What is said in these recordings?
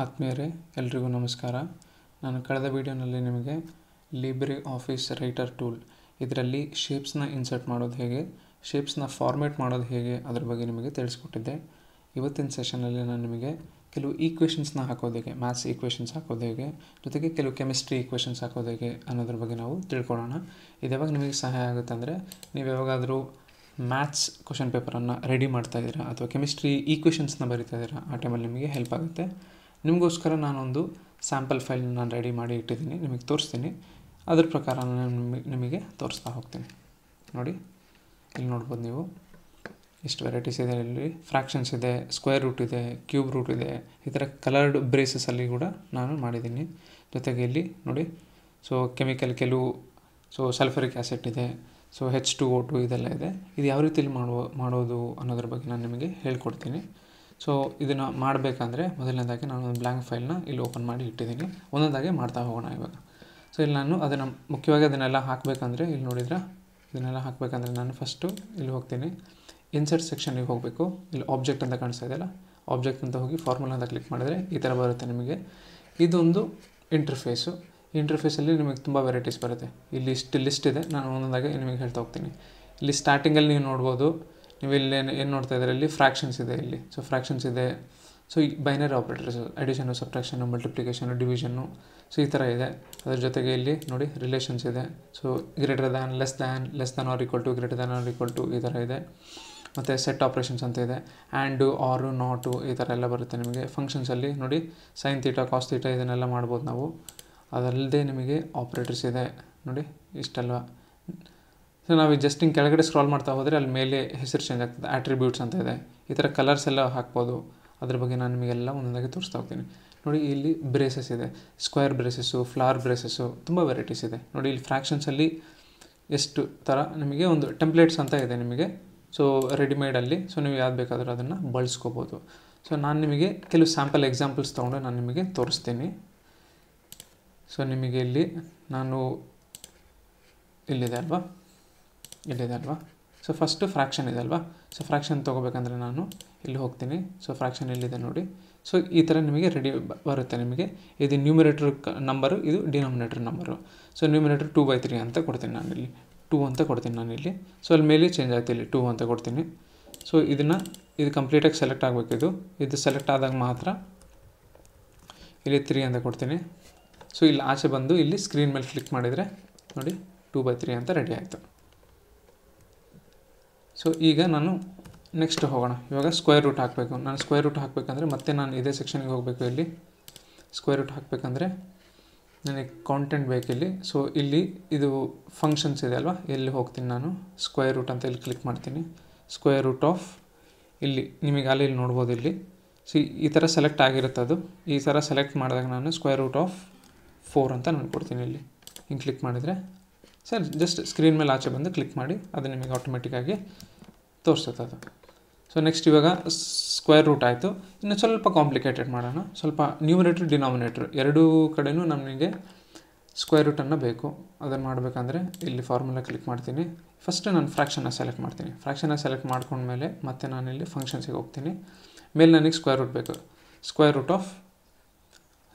ಆತ್ಮೀಯರೇ ಎಲ್ರಿಗೂ ನಮಸ್ಕಾರ ನಾನು ಕಳೆದ ವೀಡಿಯೋನಲ್ಲಿ ನಿಮಗೆ ಲೈಬ್ರರಿ ಆಫೀಸ್ ರೈಟರ್ ಟೂಲ್ ಇದರಲ್ಲಿ ಶೇಪ್ಸ್ನ ಇನ್ಸರ್ಟ್ ಮಾಡೋದು ಹೇಗೆ ಶೇಪ್ಸ್ನ ಫಾರ್ಮೇಟ್ ಮಾಡೋದು ಹೇಗೆ ಅದ್ರ ಬಗ್ಗೆ ನಿಮಗೆ ತಿಳಿಸ್ಕೊಟ್ಟಿದ್ದೆ ಇವತ್ತಿನ ಸೆಷನಲ್ಲಿ ನಾನು ನಿಮಗೆ ಕೆಲವು ಈಕ್ವೇಷನ್ಸ್ನ ಹಾಕೋದು ಹೇಗೆ ಮ್ಯಾಥ್ಸ್ ಈಕ್ವೇಷನ್ಸ್ ಹಾಕೋದು ಹೇಗೆ ಜೊತೆಗೆ ಕೆಲವು ಕೆಮಿಸ್ಟ್ರಿ ಈಕ್ವೇಷನ್ಸ್ ಹಾಕೋದು ಹೇಗೆ ಅನ್ನೋದ್ರ ಬಗ್ಗೆ ನಾವು ತಿಳ್ಕೊಳ್ಳೋಣ ಇದು ಯಾವಾಗ ನಿಮಗೆ ಸಹಾಯ ಆಗುತ್ತೆ ಅಂದರೆ ನೀವು ಯಾವಾಗಾದರೂ ಮ್ಯಾಥ್ಸ್ ಕ್ವಶನ್ ಪೇಪರನ್ನು ರೆಡಿ ಮಾಡ್ತಾ ಇದ್ದೀರಾ ಅಥವಾ ಕೆಮಿಸ್ಟ್ರಿ ಈಕ್ವೇಷನ್ಸ್ನ ಬರಿತಾ ಇದ್ದೀರಾ ಆ ಟೈಮಲ್ಲಿ ನಿಮಗೆ ಹೆಲ್ಪ್ ಆಗುತ್ತೆ ನಿಮಗೋಸ್ಕರ ನಾನೊಂದು ಸ್ಯಾಂಪಲ್ ಫೈಲ್ ನಾನು ರೆಡಿ ಮಾಡಿ ಇಟ್ಟಿದ್ದೀನಿ ನಿಮಗೆ ತೋರಿಸ್ತೀನಿ ಅದ್ರ ಪ್ರಕಾರ ನಾನು ನಿಮಗೆ ತೋರಿಸ್ತಾ ಹೋಗ್ತೀನಿ ನೋಡಿ ಇಲ್ಲಿ ನೋಡ್ಬೋದು ನೀವು ಇಷ್ಟು ವೆರೈಟೀಸ್ ಇದೆ ಇಲ್ಲಿ ಫ್ರ್ಯಾಕ್ಷನ್ಸ್ ಇದೆ ಸ್ಕ್ವೇರ್ ರೂಟ್ ಇದೆ ಕ್ಯೂಬ್ ರೂಟ್ ಇದೆ ಈ ಥರ ಕಲರ್ಡ್ ಬ್ರೇಸಸ್ಸಲ್ಲಿ ಕೂಡ ನಾನು ಮಾಡಿದ್ದೀನಿ ಜೊತೆಗೆ ಇಲ್ಲಿ ನೋಡಿ ಸೊ ಕೆಮಿಕಲ್ ಕೆಲವು ಸೊ ಸಲ್ಫರಿಕ್ ಆ್ಯಸಿಡ್ ಇದೆ so H two O two ಇದೆಲ್ಲ ಇದೆ ಇದು ಯಾವ ರೀತಿಯಲ್ಲಿ ಮಾಡುವ ಮಾಡೋದು ಅನ್ನೋದ್ರ ಬಗ್ಗೆ ನಾನು ನಿಮಗೆ ಹೇಳ್ಕೊಡ್ತೀನಿ ಸೊ ಇದನ್ನು ಮಾಡಬೇಕಂದ್ರೆ ಮೊದಲನೇದಾಗಿ ನಾನು ಒಂದು ಬ್ಲ್ಯಾಂಕ್ ಫೈಲ್ನ ಇಲ್ಲಿ ಓಪನ್ ಮಾಡಿ ಇಟ್ಟಿದ್ದೀನಿ ಒಂದೊಂದಾಗಿ ಮಾಡ್ತಾ ಹೋಗೋಣ ಇವಾಗ ಸೊ ಇಲ್ಲಿ ನಾನು ಅದನ್ನು ಮುಖ್ಯವಾಗಿ ಅದನ್ನೆಲ್ಲ ಹಾಕಬೇಕಂದ್ರೆ ಇಲ್ಲಿ ನೋಡಿದ್ರೆ ಇದನ್ನೆಲ್ಲ ಹಾಕಬೇಕಂದ್ರೆ ನಾನು ಫಸ್ಟು ಇಲ್ಲಿ ಹೋಗ್ತೀನಿ ಇನ್ಸರ್ಟ್ ಸೆಕ್ಷನಿಗೆ ಹೋಗಬೇಕು ಇಲ್ಲಿ ಆಬ್ಜೆಕ್ಟ್ ಅಂತ ಕಾಣಿಸ್ತಾ ಇದೆಯಲ್ಲ ಆಬ್ಜೆಕ್ಟ್ ಅಂತ ಹೋಗಿ ಫಾರ್ಮುಲಾ ಅಂತ ಕ್ಲಿಕ್ ಮಾಡಿದರೆ ಈ ಥರ ಬರುತ್ತೆ ನಿಮಗೆ ಇದೊಂದು ಇಂಟರ್ಫೇಸು ಇಂಟರ್ಫೇಸಲ್ಲಿ ನಿಮಗೆ ತುಂಬ ವೆರೈಟೀಸ್ ಬರುತ್ತೆ ಇಲ್ಲಿ ಇಷ್ಟು ಲಿಸ್ಟ್ ಇದೆ ನಾನು ಒಂದೊಂದಾಗಿ ನಿಮಗೆ ಹೇಳ್ತಾ ಹೋಗ್ತೀನಿ ಇಲ್ಲಿ ಸ್ಟಾರ್ಟಿಂಗಲ್ಲಿ ನೀವು ನೋಡ್ಬೋದು ನೀವು ಇಲ್ಲಿ ಏನು ನೋಡ್ತಾ ಇದ್ದಾರೆ ಇಲ್ಲಿ ಫ್ರಾಕ್ಷನ್ಸ್ ಇದೆ ಇಲ್ಲಿ ಸೊ ಫ್ರಾಕ್ಷನ್ಸ್ ಇದೆ ಸೊ ಈ binary operators addition subtraction multiplication division so ಈ ಥರ ಇದೆ ಅದ್ರ ಜೊತೆಗೆ ಇಲ್ಲಿ ನೋಡಿ ರಿಲೇಷನ್ಸ್ ಇದೆ so greater than less than less than or equal to greater than or equal to ಈ ಥರ ಇದೆ ಮತ್ತು ಸೆಟ್ ಆಪ್ರೇಷನ್ಸ್ ಅಂತ ಇದೆ ಆ್ಯಂಡು ಆರು ನಾಟು ಈ ಥರ ಎಲ್ಲ ಬರುತ್ತೆ ನಿಮಗೆ ಫಂಕ್ಷನ್ಸಲ್ಲಿ ನೋಡಿ ಸೈನ್ ತೀಟ ಕಾಸ್ ತೀಟ ಇದನ್ನೆಲ್ಲ ಮಾಡ್ಬೋದು ನಾವು ಅದಲ್ಲದೆ ನಿಮಗೆ ಆಪ್ರೇಟರ್ಸ್ ಇದೆ ನೋಡಿ ಇಷ್ಟಲ್ವಾ ಸೊ ನಾವು ಜಸ್ಟ್ ಹಿಂಗೆ ಕೆಳಗಡೆ ಸ್ಕ್ರಾಲ್ ಮಾಡ್ತಾ ಹೋದರೆ ಅಲ್ಲಿ ಮೇಲೆ ಹೆಸರು ಚೇಂಜ್ ಆಗ್ತದೆ ಆಟ್ರಿಬ್ಯೂಟ್ಸ್ ಅಂತ ಇದೆ ಈ ಥರ ಕಲರ್ಸ್ ಎಲ್ಲ ಹಾಕ್ಬೋದು ಅದ್ರ ಬಗ್ಗೆ ನಾನು ನಿಮಗೆಲ್ಲ ಒಂದೊಂದಾಗಿ ತೋರಿಸ್ತಾ ಹೋಗ್ತೀನಿ ನೋಡಿ ಇಲ್ಲಿ ಬ್ರೇಸಸ್ ಇದೆ ಸ್ಕ್ವೇರ್ ಬ್ರೇಸಸ್ಸು ಫ್ಲಾರ್ ಬ್ರೇಸಸ್ಸು ತುಂಬ ವೆರೈಟೀಸ್ ಇದೆ ನೋಡಿ ಇಲ್ಲಿ ಫ್ರ್ಯಾಕ್ಷನ್ಸಲ್ಲಿ ಎಷ್ಟು ಥರ ನಿಮಗೆ ಒಂದು ಟೆಂಪ್ಲೇಟ್ಸ್ ಅಂತ ಇದೆ ನಿಮಗೆ ಸೊ ರೆಡಿಮೇಡಲ್ಲಿ ಸೊ ನೀವು ಯಾವ್ದು ಬೇಕಾದರೂ ಅದನ್ನು ಬಳಸ್ಕೋಬೋದು ಸೊ ನಾನು ನಿಮಗೆ ಕೆಲವು ಸ್ಯಾಂಪಲ್ ಎಕ್ಸಾಂಪಲ್ಸ್ ತೊಗೊಂಡು ನಾನು ನಿಮಗೆ ತೋರಿಸ್ತೀನಿ ಸೊ ನಿಮಗೆ ಇಲ್ಲಿ ನಾನು ಇಲ್ಲಿದೆ ಅಲ್ವಾ ಇಲ್ಲಿದೆ ಅಲ್ವಾ ಸೊ ಫಸ್ಟು ಫ್ರ್ಯಾಕ್ಷನ್ ಇದೆ ಅಲ್ವಾ ಸೊ ಫ್ರಾಕ್ಷನ್ ತೊಗೋಬೇಕಂದ್ರೆ ನಾನು ಇಲ್ಲಿ ಹೋಗ್ತೀನಿ ಸೊ ಫ್ರಾಕ್ಷನ್ ಇಲ್ಲಿದೆ ನೋಡಿ ಸೊ ಈ ಥರ ನಿಮಗೆ ರೆಡಿ ಬರುತ್ತೆ ನಿಮಗೆ ಇದು ನ್ಯೂಮಿನೇಟ್ರ್ ನಂಬರು ಇದು denominator number so numerator two by three ಅಂತ ಕೊಡ್ತೀನಿ ನಾನು ಇಲ್ಲಿ ಟೂ ಅಂತ ಕೊಡ್ತೀನಿ ನಾನು ಇಲ್ಲಿ ಸೊ ಅಲ್ಲಿ ಮೇಲೆ ಚೇಂಜ್ ಆಯ್ತು ಇಲ್ಲಿ ಟೂ ಅಂತ ಕೊಡ್ತೀನಿ ಸೊ ಇದನ್ನು ಇದು ಕಂಪ್ಲೀಟಾಗಿ ಸೆಲೆಕ್ಟ್ ಆಗಬೇಕು ಇದು ಇದು ಸೆಲೆಕ್ಟ್ ಆದಾಗ ಮಾತ್ರ ಇಲ್ಲಿ ತ್ರೀ ಅಂತ ಕೊಡ್ತೀನಿ ಸೊ ಇಲ್ಲಿ ಆಚೆ ಬಂದು ಇಲ್ಲಿ ಸ್ಕ್ರೀನ್ ಮೇಲೆ ಕ್ಲಿಕ್ ಮಾಡಿದರೆ ನೋಡಿ ಟೂ ಬೈ ತ್ರೀ ಅಂತ ರೆಡಿ ಆಯಿತು ಸೊ ಈಗ ನಾನು ನೆಕ್ಸ್ಟ್ ಹೋಗೋಣ ಇವಾಗ ಸ್ಕ್ವೇರ್ ರೂಟ್ ಹಾಕಬೇಕು ನಾನು ಸ್ಕ್ವೇರ್ ರೂಟ್ ಹಾಕಬೇಕಂದ್ರೆ ಮತ್ತೆ ನಾನು ಇದೇ ಸೆಕ್ಷನ್ಗೆ ಹೋಗಬೇಕು ಇಲ್ಲಿ ಸ್ಕ್ವೇರ್ ರೂಟ್ ಹಾಕಬೇಕಂದ್ರೆ ನನಗೆ ಕಾಂಟೆಂಟ್ ಬೇಕು ಇಲ್ಲಿ ಸೊ ಇಲ್ಲಿ ಇದು ಫಂಕ್ಷನ್ಸ್ ಇದೆ ಅಲ್ವಾ ಎಲ್ಲಿ ಹೋಗ್ತೀನಿ ನಾನು ಸ್ಕ್ವೇರ್ ರೂಟ್ ಅಂತ ಇಲ್ಲಿ ಕ್ಲಿಕ್ ಮಾಡ್ತೀನಿ ಸ್ಕ್ವೇರ್ ರೂಟ್ ಆಫ್ ಇಲ್ಲಿ ನಿಮಗೆ ಅಲ್ಲಿ ಇಲ್ಲಿ ನೋಡ್ಬೋದು ಇಲ್ಲಿ ಸೊ ಈ ಥರ ಸೆಲೆಕ್ಟ್ ಆಗಿರುತ್ತೆ ಅದು ಈ ಥರ ಸೆಲೆಕ್ಟ್ ಮಾಡಿದಾಗ ನಾನು ಸ್ಕ್ವೇರ್ ರೂಟ್ ಆಫ್ ಫೋರ್ ಅಂತ ನಾನು ಕೊಡ್ತೀನಿ ಇಲ್ಲಿ ಹಿಂಗೆ ಕ್ಲಿಕ್ ಮಾಡಿದರೆ ಸರಿ ಜಸ್ಟ್ ಸ್ಕ್ರೀನ್ ಮೇಲೆ ಆಚೆ ಬಂದು ಕ್ಲಿಕ್ ಮಾಡಿ ಅದು ನಿಮಗೆ ಆಟೋಮೆಟಿಕ್ಕಾಗಿ ತೋರಿಸುತ್ತೆ ಅದು ಸೊ ನೆಕ್ಸ್ಟ್ ಇವಾಗ ಸ್ಕ್ವೇರ್ ರೂಟ್ ಆಯಿತು ಇನ್ನು ಸ್ವಲ್ಪ ಕಾಂಪ್ಲಿಕೇಟೆಡ್ ಮಾಡೋಣ ಸ್ವಲ್ಪ ನ್ಯೂಮಿನೇಟ್ರ್ ಡಿನಾಮಿನೇಟ್ರ್ ಎರಡೂ ಕಡೆಯೂ ನಮಗೆ ಸ್ಕ್ವೇರ್ ರೂಟನ್ನು ಬೇಕು ಅದನ್ನು ಮಾಡಬೇಕಂದ್ರೆ ಇಲ್ಲಿ ಫಾರ್ಮುಲಾ ಕ್ಲಿಕ್ ಮಾಡ್ತೀನಿ ಫಸ್ಟ್ ನಾನು ಫ್ರ್ಯಾಕ್ಷನ್ನ ಸೆಲೆಕ್ಟ್ ಮಾಡ್ತೀನಿ ಫ್ರ್ಯಾಕ್ಷನ್ನ ಸೆಲೆಕ್ಟ್ ಮಾಡ್ಕೊಂಡ್ಮೇಲೆ ಮತ್ತೆ ನಾನಿಲ್ಲಿ ಫಂಕ್ಷನ್ಸಿಗೆ ಹೋಗ್ತೀನಿ ಮೇಲೆ ನನಗೆ ಸ್ಕ್ವೇರ್ ರೂಟ್ ಬೇಕು square root of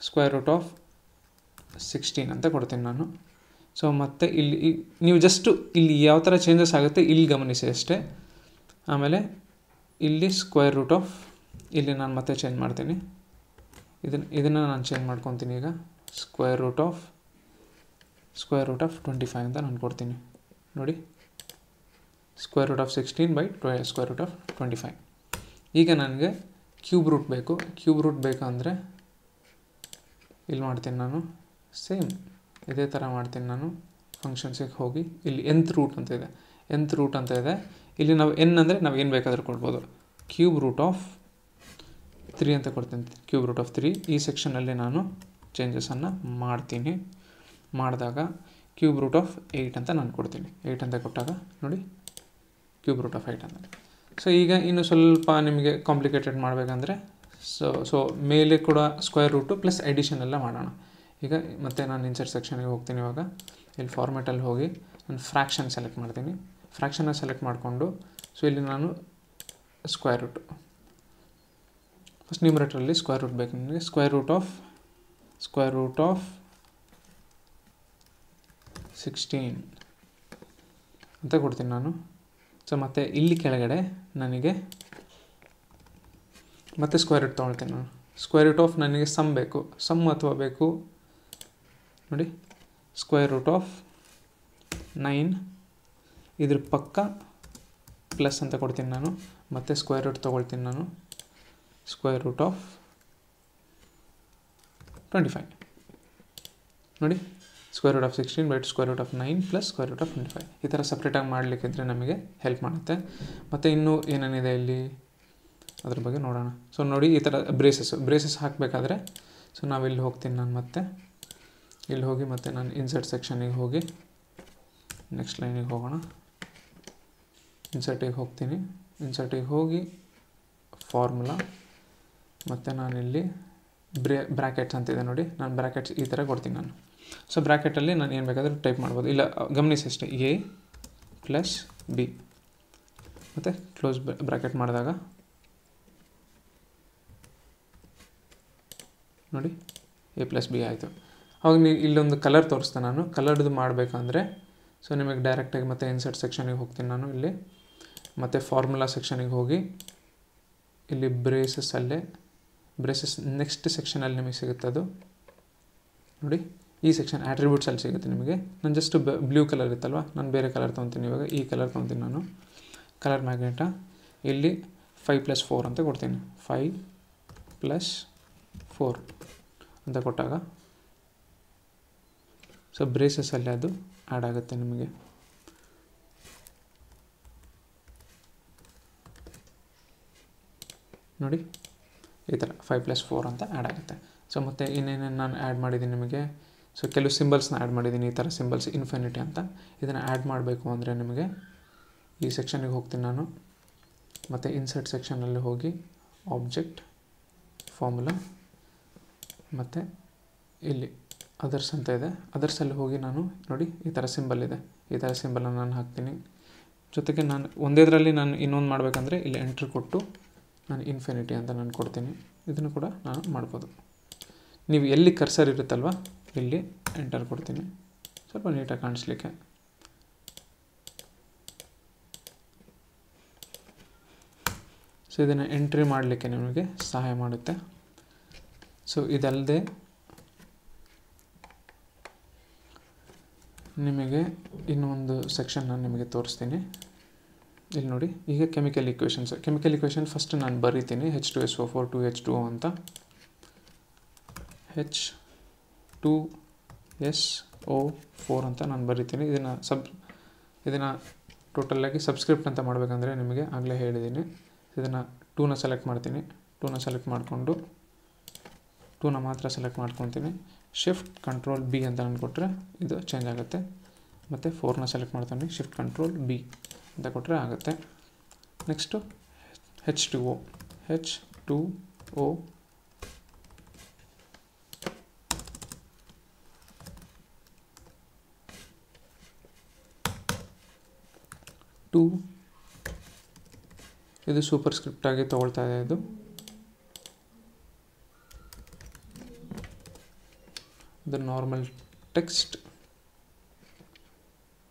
square root of sixteen ಅಂತ ಕೊಡ್ತೀನಿ ನಾನು ಸೊ ಮತ್ತೆ ಇಲ್ಲಿ ನೀವು ಜಸ್ಟು ಇಲ್ಲಿ ಯಾವ ಥರ ಚೇಂಜಸ್ ಆಗುತ್ತೆ ಇಲ್ಲಿ ಗಮನಿಸಿ ಅಷ್ಟೇ ಆಮೇಲೆ ಇಲ್ಲಿ ಸ್ಕ್ವೇರ್ ರೂಟ್ ಆಫ್ ಇಲ್ಲಿ ನಾನು ಮತ್ತೆ ಚೇಂಜ್ ಮಾಡ್ತೀನಿ ಇದನ್ನು ಇದನ್ನು ನಾನು ಚೇಂಜ್ ಮಾಡ್ಕೊತೀನಿ ಈಗ square root of square root of twenty five ಅಂತ ನಾನು ಕೊಡ್ತೀನಿ ನೋಡಿ square root of sixteen by ಟ್ವೆ square root of twenty five ಈಗ ನನಗೆ ಕ್ಯೂಬ್ ರೂಟ್ ಬೇಕು ಕ್ಯೂಬ್ ರೂಟ್ ಬೇಕಂದರೆ ಇಲ್ಲಿ ಮಾಡ್ತೀನಿ ನಾನು ಸೇಮ್ ಇದೇ ಥರ ಮಾಡ್ತೀನಿ ನಾನು ಫಂಕ್ಷನ್ಸಿಗೆ ಹೋಗಿ ಇಲ್ಲಿ ಎಂತ್ ರೂಟ್ ಅಂತ ಇದೆ ಎಂತ್ ರೂಟ್ ಅಂತ ಇದೆ ಇಲ್ಲಿ ನಾವು ಎನ್ ಅಂದರೆ ನಾವು ಏನು ಬೇಕಾದರೂ ಕೊಡ್ಬೋದು ಕ್ಯೂಬ್ ರೂಟ್ ಆಫ್ ತ್ರೀ ಅಂತ ಕೊಡ್ತೀನಿ ಕ್ಯೂಬ್ ರೂಟ್ ಆಫ್ ತ್ರೀ ಈ ಸೆಕ್ಷನಲ್ಲಿ ನಾನು ಚೇಂಜಸನ್ನು ಮಾಡ್ತೀನಿ ಮಾಡಿದಾಗ ಕ್ಯೂಬ್ ರೂಟ್ ಆಫ್ ಏಯ್ಟ್ ಅಂತ ನಾನು ಕೊಡ್ತೀನಿ ಏಯ್ಟ್ ಅಂತ ಕೊಟ್ಟಾಗ ನೋಡಿ ಕ್ಯೂಬ್ ರೂಟ್ ಆಫ್ ಏಯ್ಟ್ ಅಂತ ಸೊ ಈಗ ಇನ್ನು ಸ್ವಲ್ಪ ನಿಮಗೆ ಕಾಂಪ್ಲಿಕೇಟೆಡ್ ಮಾಡಬೇಕಂದ್ರೆ ಸೊ ಸೊ ಮೇಲೆ ಕೂಡ ಸ್ಕ್ವೇರ್ ರೂಟು ಪ್ಲಸ್ ಎಡಿಷನ್ ಎಲ್ಲ ಮಾಡೋಣ ಈಗ ಮತ್ತೆ ನಾನು ಇನ್ಸರ್ಟ್ ಸೆಕ್ಷನ್ಗೆ ಹೋಗ್ತೀನಿ ಇವಾಗ ಇಲ್ಲಿ ಫಾರ್ಮೆಟಲ್ಲಿ ಹೋಗಿ ನಾನು ಫ್ರ್ಯಾಕ್ಷನ್ ಸೆಲೆಕ್ಟ್ ಮಾಡ್ತೀನಿ ಫ್ರ್ಯಾಕ್ಷನ್ನ ಸೆಲೆಕ್ಟ್ ಮಾಡಿಕೊಂಡು ಸೊ ಇಲ್ಲಿ ನಾನು ಸ್ಕ್ವೇರ್ ರೂಟ್ ಫಸ್ಟ್ ನ್ಯೂಮರೇಟ್ರಲ್ಲಿ ಸ್ಕ್ವೇರ್ ರೂಟ್ ಬೇಕು ನನಗೆ square root of square root of sixteen ಅಂತ ಕೊಡ್ತೀನಿ ನಾನು ಸೊ ಮತ್ತು ಇಲ್ಲಿ ಕೆಳಗಡೆ ನನಗೆ ಮತ್ತೆ ಸ್ಕ್ವೇರ್ ರೂಟ್ ತೊಗೊಳ್ತೀನಿ ನಾನು ಸ್ಕ್ವೇರ್ ರೂಟ್ ಆಫ್ ನನಗೆ ಸಮ್ ಬೇಕು ಸಮ್ ಅಥವಾ ಬೇಕು ನೋಡಿ ಸ್ಕ್ವೇರ್ ರೂಟ್ ಆಫ್ ನೈನ್ ಇದ್ರ ಪಕ್ಕ ಪ್ಲಸ್ ಅಂತ ಕೊಡ್ತೀನಿ ನಾನು ಮತ್ತು ಸ್ಕ್ವೇರ್ ರೂಟ್ ತೊಗೊಳ್ತೀನಿ ನಾನು square root of twenty five ನೋಡಿ square root of sixteen by square root of nine plus square root of twenty five ಈ ಥರ ಸಪ್ರೇಟಾಗಿ ಮಾಡಲಿಕ್ಕಿದ್ರೆ ನಮಗೆ ಹೆಲ್ಪ್ ಮಾಡುತ್ತೆ ಮತ್ತು ಇನ್ನೂ ಏನೇನಿದೆ ಇಲ್ಲಿ ಅದ್ರ ಬಗ್ಗೆ ನೋಡೋಣ ಸೊ ನೋಡಿ ಈ ಥರ ಬ್ರೇಸಸ್ ಬ್ರೇಸಸ್ ಹಾಕಬೇಕಾದ್ರೆ ಸೊ ನಾವಿಲ್ಲಿ ಹೋಗ್ತೀನಿ ನಾನು ಮತ್ತೆ ಇಲ್ಲಿ ಹೋಗಿ ಮತ್ತು ನಾನು ಇನ್ಸರ್ಟ್ ಸೆಕ್ಷನಿಗೆ ಹೋಗಿ ನೆಕ್ಸ್ಟ್ ಲೈನಿಗೆ ಹೋಗೋಣ ಇನ್ಸರ್ಟಿಗೆ ಹೋಗ್ತೀನಿ ಇನ್ಸರ್ಟಿಗೆ ಹೋಗಿ ಫಾರ್ಮುಲಾ ಮತ್ತು ನಾನಿಲ್ಲಿ ಬ್ರೇ ಬ್ರ್ಯಾಕೆಟ್ಸ್ ಅಂತಿದೆ ನೋಡಿ ನಾನು ಬ್ರ್ಯಾಕೆಟ್ಸ್ ಈ ಥರ ಕೊಡ್ತೀನಿ ನಾನು ಸೊ ಬ್ರ್ಯಾಕೆಟಲ್ಲಿ ನಾನು ಏನು ಬೇಕಾದರೂ ಟೈಪ್ ಮಾಡ್ಬೋದು ಇಲ್ಲ ಗಮನಿಸಿ ಅಷ್ಟೇ ಎ ಪ್ಲಸ್ ಬಿ ಮತ್ತು ಕ್ಲೋಸ್ ಬ್ರ್ಯಾಕೆಟ್ ಮಾಡಿದಾಗ ನೋಡಿ ಎ ಪ್ಲಸ್ ಬಿ ಆಯಿತು ಅವಾಗ ನೀವು ಇಲ್ಲೊಂದು ಕಲರ್ ತೋರಿಸ್ತೆ ನಾನು ಕಲರ್ದು ಮಾಡಬೇಕಂದ್ರೆ ಸೊ ನಿಮಗೆ ಡೈರೆಕ್ಟಾಗಿ ಮತ್ತೆ ಇನ್ಸರ್ಟ್ ಸೆಕ್ಷನಿಗೆ ಹೋಗ್ತೀನಿ ನಾನು ಇಲ್ಲಿ ಮತ್ತು ಫಾರ್ಮುಲಾ ಸೆಕ್ಷನಿಗೆ ಹೋಗಿ ಇಲ್ಲಿ ಬ್ರೇಸಸ್ ಅಲ್ಲೇ ಬ್ರೇಸಸ್ ನೆಕ್ಸ್ಟ್ ಸೆಕ್ಷನಲ್ಲಿ ನಿಮಗೆ ಸಿಗುತ್ತೆ ಅದು ನೋಡಿ ಈ ಸೆಕ್ಷನ್ ಆಟ್ರಿಬ್ಯೂಟ್ಸಲ್ಲಿ ಸಿಗುತ್ತೆ ನಿಮಗೆ ನಾನು ಜಸ್ಟ್ ಬ್ಲೂ ಕಲರ್ ಇತ್ತಲ್ವ ನಾನು ಬೇರೆ ಕಲರ್ ತೊಗೊತೀನಿ ಇವಾಗ ಈ ಕಲರ್ ತೊಗೊತೀನಿ ನಾನು ಕಲರ್ ಮ್ಯಾಗ್ನೆಟ ಇಲ್ಲಿ ಫೈವ್ ಪ್ಲಸ್ ಫೋರ್ ಅಂತ ಕೊಡ್ತೀನಿ ಫೈ ಪ್ಲಸ್ ಫೋರ್ ಅಂತ ಕೊಟ್ಟಾಗ ಸೊ ಬ್ರೇಸಸ್ಸಲ್ಲಿ ಅದು ಆ್ಯಡ್ ಆಗುತ್ತೆ ನಿಮಗೆ ನೋಡಿ ಈ ಥರ ಫೈವ್ ಪ್ಲಸ್ ಫೋರ್ ಅಂತ ಆ್ಯಡ್ ಆಗುತ್ತೆ ಸೊ ಮತ್ತು ಇನ್ನೇನೇನು ನಾನು ಆ್ಯಡ್ ಮಾಡಿದ್ದೀನಿ ನಿಮಗೆ ಸೊ ಕೆಲವು ಸಿಂಬಲ್ಸ್ನ ಆ್ಯಡ್ ಮಾಡಿದ್ದೀನಿ ಈ ಥರ ಸಿಂಬಲ್ಸ್ ಇನ್ಫಿನಿಟಿ ಅಂತ ಇದನ್ನು ಆ್ಯಡ್ ಮಾಡಬೇಕು ಅಂದರೆ ನಿಮಗೆ ಈ ಸೆಕ್ಷನಿಗೆ ಹೋಗ್ತೀನಿ ನಾನು ಮತ್ತು ಇನ್ಸರ್ಟ್ ಸೆಕ್ಷನಲ್ಲಿ ಹೋಗಿ ಆಬ್ಜೆಕ್ಟ್ ಫಾರ್ಮುಲಾ ಮತ್ತು ಇಲ್ಲಿ ಅದರ್ಸ್ ಅಂತ ಇದೆ ಅದರ್ಸಲ್ಲಿ ಹೋಗಿ ನಾನು ನೋಡಿ ಈ ಥರ ಸಿಂಬಲ್ ಇದೆ ಈ ಥರ ಸಿಂಬಲನ್ನು ನಾನು ಹಾಕ್ತೀನಿ ಜೊತೆಗೆ ನಾನು ಒಂದೇದರಲ್ಲಿ ನಾನು ಇನ್ನೊಂದು ಮಾಡಬೇಕಂದ್ರೆ ಇಲ್ಲಿ ಎಂಟ್ರಿ ಕೊಟ್ಟು ನಾನು ಇನ್ಫಿನಿಟಿ ಅಂತ ನಾನು ಕೊಡ್ತೀನಿ ಇದನ್ನು ಕೂಡ ನಾನು ಮಾಡ್ಬೋದು ನೀವು ಎಲ್ಲಿ ಕರ್ಸರ್ ಇರುತ್ತಲ್ವ ಇಲ್ಲಿ ಎಂಟರ್ ಕೊಡ್ತೀನಿ ಸ್ವಲ್ಪ ನೀಟಾಗಿ ಕಾಣಿಸ್ಲಿಕ್ಕೆ ಸೊ ಇದನ್ನು ಎಂಟ್ರಿ ಮಾಡಲಿಕ್ಕೆ ನಿಮಗೆ ಸಹಾಯ ಮಾಡುತ್ತೆ ಸೊ ಇದಲ್ಲದೆ ನಿಮಗೆ ಇನ್ನೊಂದು ಸೆಕ್ಷನ್ ನಾನು ನಿಮಗೆ ತೋರಿಸ್ತೀನಿ ಇಲ್ಲಿ ನೋಡಿ ಈಗ chemical equations chemical equation first ನಾನು ಬರೀತೀನಿ H two S O four two H two ಅಂತ H two S O four ಅಂತ ನಾನು ಬರೀತೀನಿ ಇದನ್ನು ಸಬ್ ಇದನ್ನು ಟೋಟಲ್ಲಾಗಿ ಸಬ್ಸ್ಕ್ರಿಪ್ಟ್ ಅಂತ ಮಾಡಬೇಕಂದ್ರೆ ನಿಮಗೆ ಆಗಲೇ ಹೇಳಿದ್ದೀನಿ ಇದನ್ನು ಟೂನ ಸೆಲೆಕ್ಟ್ ಮಾಡ್ತೀನಿ ಟೂನ ಸೆಲೆಕ್ಟ್ ಮಾಡಿಕೊಂಡು ಟೂನ ಮಾತ್ರ ಸೆಲೆಕ್ಟ್ ಮಾಡ್ಕೊತೀನಿ shift control b ಅಂತ ನಾನು ಕೊಟ್ಟರೆ ಇದು ಚೇಂಜ್ ಆಗುತ್ತೆ ಮತ್ತೆ 4 ನ ಸೆಲೆಕ್ಟ್ ಮಾಡ್ತಾನೆ shift control b ಅಂತ ಕೊಟ್ಟರೆ ಆಗುತ್ತೆ ನೆಕ್ಸ್ಟ್ h2o h2o 2 ಇದು ಸೂಪರ್ ಸ್ಕ್ರಿಪ್ಟ್ ಆಗಿ ತಗೊಳ್ಳತಾ ಇದೆ ಇದು the ನಾರ್ಮಲ್ ಟೆಕ್ಸ್ಟ್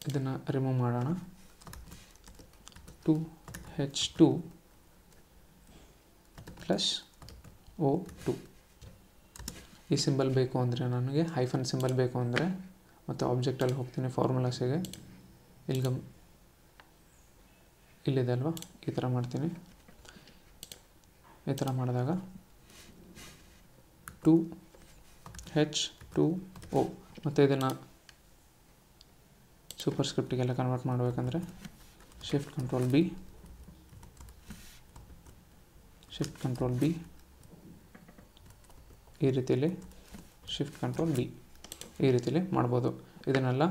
ಇದನ್ನು ರಿಮೂವ್ ಮಾಡೋಣ two H two plus O two ಈ ಸಿಂಬಲ್ ಬೇಕು ಅಂದರೆ ನನಗೆ ಹೈಫನ್ ಸಿಂಬಲ್ ಬೇಕು ಅಂದರೆ ಮತ್ತು ಆಬ್ಜೆಕ್ಟಲ್ಲಿ ಹೋಗ್ತೀನಿ ಫಾರ್ಮುಲಾಸಿಗೆ ಇಲ್ಲಿಗೆ ಇಲ್ಲಿದೆ ಅಲ್ವಾ ಈ ಥರ ಮಾಡ್ತೀನಿ ಈ ಥರ ಮಾಡಿದಾಗ ಟು ಹೆಚ್ ಟು ಓ ಮತ್ತು ಇದನ್ನು ಸೂಪರ್ ಸ್ಕ್ರಿಪ್ಟಿಗೆಲ್ಲ ಕನ್ವರ್ಟ್ ಮಾಡಬೇಕಂದ್ರೆ shift control B shift control B ಈ ರೀತಿಯಲ್ಲಿ ಶಿಫ್ಟ್ ಕಂಟ್ರೋಲ್ ಬಿ ಈ ರೀತಿಯಲ್ಲಿ ಮಾಡ್ಬೋದು ಇದನ್ನೆಲ್ಲ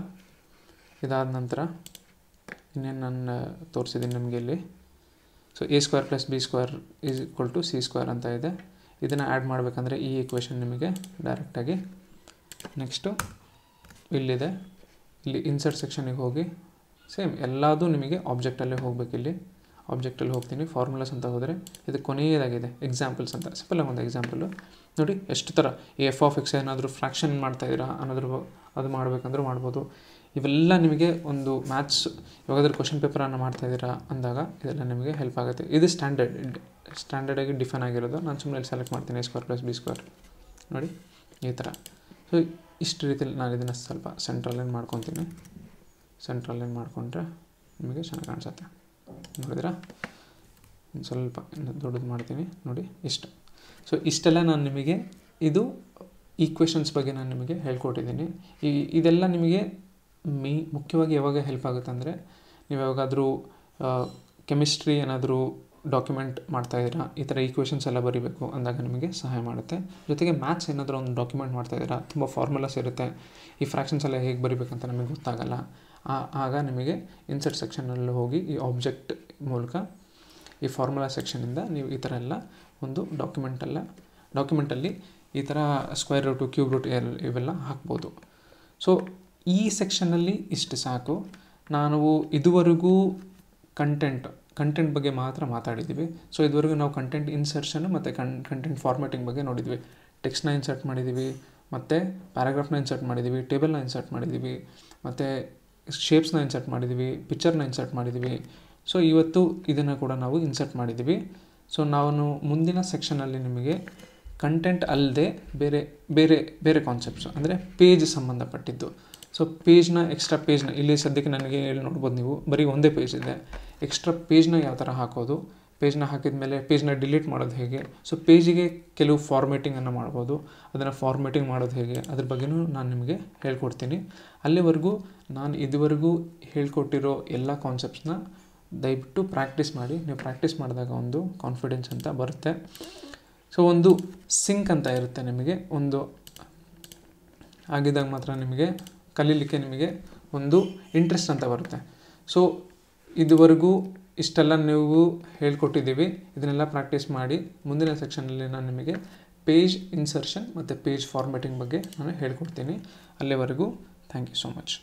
ಇದಾದ ನಂತರ ಇನ್ನೇನು ನಾನು ತೋರಿಸಿದ್ದೀನಿ ನಿಮಗೆ ಇಲ್ಲಿ so A square plus B square is equal to C square ಅಂತ ಇದೆ ಇದನ್ನು ಆ್ಯಡ್ ಮಾಡಬೇಕಂದ್ರೆ ಈ ಇಕ್ವೇಷನ್ ನಿಮಗೆ ಡೈರೆಕ್ಟಾಗಿ ನೆಕ್ಸ್ಟು ಇಲ್ಲಿದೆ ಇಲ್ಲಿ ಇನ್ಸರ್ಟ್ ಸೆಕ್ಷನಿಗೆ ಹೋಗಿ ಸೇಮ್ ಎಲ್ಲದೂ ನಿಮಗೆ ಆಬ್ಜೆಕ್ಟಲ್ಲೇ ಇಲ್ಲಿ ಆಬ್ಜೆಕ್ಟಲ್ಲಿ ಹೋಗ್ತೀನಿ ಫಾರ್ಮುಲಾಸ್ ಅಂತ ಹೋದರೆ ಇದು ಕೊನೆಯದಾಗಿದೆ ಎಕ್ಸಾಂಪಲ್ಸ್ ಅಂತ ಆಗಿ ಒಂದು ಎಕ್ಸಾಂಪಲು ನೋಡಿ ಎಷ್ಟು ಥರ ಎಫ್ ಆಫ್ ಎಕ್ಸ್ ಏನಾದರೂ ಫ್ರ್ಯಾಕ್ಷನ್ ಮಾಡ್ತಾಯಿದ್ದೀರಾ ಅನ್ನೋದ್ರ ಅದು ಮಾಡಬೇಕಂದ್ರೂ ಮಾಡ್ಬೋದು ಇವೆಲ್ಲ ನಿಮಗೆ ಒಂದು ಮ್ಯಾಥ್ಸ್ ಯಾವಾಗಾದ್ರೂ ಕ್ವಶನ್ ಪೇಪರನ್ನು ಮಾಡ್ತಾಯಿದ್ದೀರಾ ಅಂದಾಗ ಇದೆಲ್ಲ ನಿಮಗೆ ಹೆಲ್ಪ್ ಆಗುತ್ತೆ ಇದು ಸ್ಟ್ಯಾಂಡರ್ಡ್ ಸ್ಟ್ಯಾಂಡರ್ಡಾಗಿ ಡಿಫೈನ್ ಆಗಿರೋದು ನಾನು ಸುಮ್ಮನೆ ಸೆಲೆಕ್ಟ್ ಮಾಡ್ತೀನಿ A square plus B square ನೋಡಿ ಈ ಥರ ಸೊ ಇಷ್ಟು ರೀತಿಯಲ್ಲಿ ನಾನು ಇದನ್ನು ಸ್ವಲ್ಪ ಸೆಂಟ್ರಲ್ ಏನು ಮಾಡ್ಕೊತೀನಿ ಸೆಂಟ್ರಲ್ ಏನು ಮಾಡಿಕೊಂಡ್ರೆ ನಿಮಗೆ ಚೆನ್ನಾಗಿ ಕಾಣಿಸುತ್ತೆ ನೋಡಿದ್ರಾ ಸ್ವಲ್ಪ ದೊಡ್ಡದು ಮಾಡ್ತೀನಿ ನೋಡಿ ಇಷ್ಟು ಸೊ ಇಷ್ಟೆಲ್ಲ ನಾನು ನಿಮಗೆ ಇದು ಈಕ್ವೇಷನ್ಸ್ ಬಗ್ಗೆ ನಾನು ನಿಮಗೆ ಹೇಳ್ಕೊಟ್ಟಿದ್ದೀನಿ ಈ ಇದೆಲ್ಲ ನಿಮಗೆ ಮೀ ಮುಖ್ಯವಾಗಿ ಯಾವಾಗ ಹೆಲ್ಪ್ ಆಗುತ್ತೆ ಅಂದರೆ ನೀವು ಯಾವಾಗಾದರೂ ಕೆಮಿಸ್ಟ್ರಿ ಏನಾದರೂ ಡಾಕ್ಯುಮೆಂಟ್ ಮಾಡ್ತಾ ಇದ್ದೀರಾ ಈ ಥರ ಈಕ್ವೇಷನ್ಸ್ ಎಲ್ಲ ಬರೀಬೇಕು ಅಂದಾಗ ನಿಮಗೆ ಸಹಾಯ ಮಾಡುತ್ತೆ ಜೊತೆಗೆ ಮ್ಯಾಥ್ಸ್ ಏನಾದರೂ ಒಂದು ಡಾಕ್ಯುಮೆಂಟ್ ಮಾಡ್ತಾ ಇದ್ದೀರಾ ತುಂಬ ಫಾರ್ಮುಲಾಸ್ ಇರುತ್ತೆ ಈ ಫ್ರ್ಯಾಕ್ಷನ್ಸ್ ಎಲ್ಲ ಹೇಗೆ ಬರೀಬೇಕಂತ ನಮಗೆ ಗೊತ್ತಾಗಲ್ಲ ಆಗ ನಿಮಗೆ ಇನ್ಸರ್ಟ್ ಸೆಕ್ಷನಲ್ಲಿ ಹೋಗಿ ಈ ಆಬ್ಜೆಕ್ಟ್ ಮೂಲಕ ಈ ಫಾರ್ಮುಲಾ ಸೆಕ್ಷನಿಂದ ನೀವು ಈ ಥರ ಎಲ್ಲ ಒಂದು ಡಾಕ್ಯುಮೆಂಟೆಲ್ಲ ಡಾಕ್ಯುಮೆಂಟಲ್ಲಿ ಈ ಥರ ಸ್ಕ್ವೇರ್ ರೂಟು ಕ್ಯೂಬ್ ರೂಟ್ ಇವೆಲ್ಲ ಹಾಕ್ಬೋದು ಸೊ ಈ ಸೆಕ್ಷನಲ್ಲಿ ಇಷ್ಟು ಸಾಕು ನಾನು ಇದುವರೆಗೂ ಕಂಟೆಂಟ್ ಕಂಟೆಂಟ್ ಬಗ್ಗೆ ಮಾತ್ರ ಮಾತಾಡಿದ್ದೀವಿ ಸೊ ಇದುವರೆಗೂ ನಾವು ಕಂಟೆಂಟ್ ಇನ್ಸರ್ಷನ್ ಮತ್ತು ಕನ್ ಕಂಟೆಂಟ್ ಫಾರ್ಮ್ಯಾಟಿಂಗ್ ಬಗ್ಗೆ ನೋಡಿದ್ವಿ ಟೆಕ್ಸ್ಟ್ನ ಇನ್ಸರ್ಟ್ ಮಾಡಿದ್ದೀವಿ ಮತ್ತು ಪ್ಯಾರಾಗ್ರಾಫ್ನ ಇನ್ಸರ್ಟ್ ಮಾಡಿದ್ದೀವಿ ಟೇಬಲ್ನ ಇನ್ಸರ್ಟ್ ಮಾಡಿದ್ದೀವಿ ಮತ್ತು ಶೇಪ್ಸ್ನ ಇನ್ಸರ್ಟ್ ಮಾಡಿದ್ದೀವಿ ಪಿಕ್ಚರ್ನ ಇನ್ಸರ್ಟ್ ಮಾಡಿದ್ದೀವಿ ಸೊ ಇವತ್ತು ಇದನ್ನು ಕೂಡ ನಾವು ಇನ್ಸರ್ಟ್ ಮಾಡಿದ್ದೀವಿ ಸೊ ನಾವು ಮುಂದಿನ ಸೆಕ್ಷನಲ್ಲಿ ನಿಮಗೆ ಕಂಟೆಂಟ್ ಅಲ್ಲದೆ ಬೇರೆ ಬೇರೆ ಬೇರೆ ಕಾನ್ಸೆಪ್ಟ್ಸ್ ಅಂದರೆ ಪೇಜ್ ಸಂಬಂಧಪಟ್ಟಿದ್ದು ಸೊ ಪೇಜ್ನ ಎಕ್ಸ್ಟ್ರಾ ಪೇಜ್ನ ಇಲ್ಲಿ ಸದ್ಯಕ್ಕೆ ನನಗೆ ಹೇಳಿ ನೋಡ್ಬೋದು ನೀವು ಬರೀ ಒಂದೇ ಪೇಜ್ ಇದೆ ಎಕ್ಸ್ಟ್ರಾ ಪೇಜ್ನ ಯಾವ ಥರ ಹಾಕೋದು ಪೇಜ್ನ ಹಾಕಿದ ಮೇಲೆ ಪೇಜ್ನ ಡಿಲೀಟ್ ಮಾಡೋದು ಹೇಗೆ ಸೊ ಪೇಜಿಗೆ ಕೆಲವು ಫಾರ್ಮೇಟಿಂಗನ್ನು ಮಾಡ್ಬೋದು ಅದನ್ನು ಫಾರ್ಮೇಟಿಂಗ್ ಮಾಡೋದು ಹೇಗೆ ಅದ್ರ ಬಗ್ಗೆಯೂ ನಾನು ನಿಮಗೆ ಹೇಳ್ಕೊಡ್ತೀನಿ ಅಲ್ಲಿವರೆಗೂ ನಾನು ಇದುವರೆಗೂ ಹೇಳ್ಕೊಟ್ಟಿರೋ ಎಲ್ಲ ಕಾನ್ಸೆಪ್ಟ್ಸ್ನ ದಯವಿಟ್ಟು ಪ್ರಾಕ್ಟೀಸ್ ಮಾಡಿ ನೀವು ಪ್ರಾಕ್ಟೀಸ್ ಮಾಡಿದಾಗ ಒಂದು ಕಾನ್ಫಿಡೆನ್ಸ್ ಅಂತ ಬರುತ್ತೆ ಸೊ ಒಂದು ಸಿಂಕ್ ಅಂತ ಇರುತ್ತೆ ನಿಮಗೆ ಒಂದು ಆಗಿದ್ದಾಗ ಮಾತ್ರ ನಿಮಗೆ ಕಲೀಲಿಕ್ಕೆ ನಿಮಗೆ ಒಂದು ಇಂಟ್ರೆಸ್ಟ್ ಅಂತ ಬರುತ್ತೆ ಸೊ ಇದುವರೆಗೂ ಇಷ್ಟೆಲ್ಲ ನೀವು ಹೇಳ್ಕೊಟ್ಟಿದ್ದೀವಿ ಇದನ್ನೆಲ್ಲ ಪ್ರಾಕ್ಟೀಸ್ ಮಾಡಿ ಮುಂದಿನ ಸೆಕ್ಷನಲ್ಲಿ ನಾನು ನಿಮಗೆ ಪೇಜ್ ಇನ್ಸರ್ಷನ್ ಮತ್ತು ಪೇಜ್ ಫಾರ್ಮೆಟಿಂಗ್ ಬಗ್ಗೆ ನಾನು ಹೇಳ್ಕೊಡ್ತೀನಿ ಅಲ್ಲಿವರೆಗೂ ಥ್ಯಾಂಕ್ ಯು ಸೋ ಮಚ್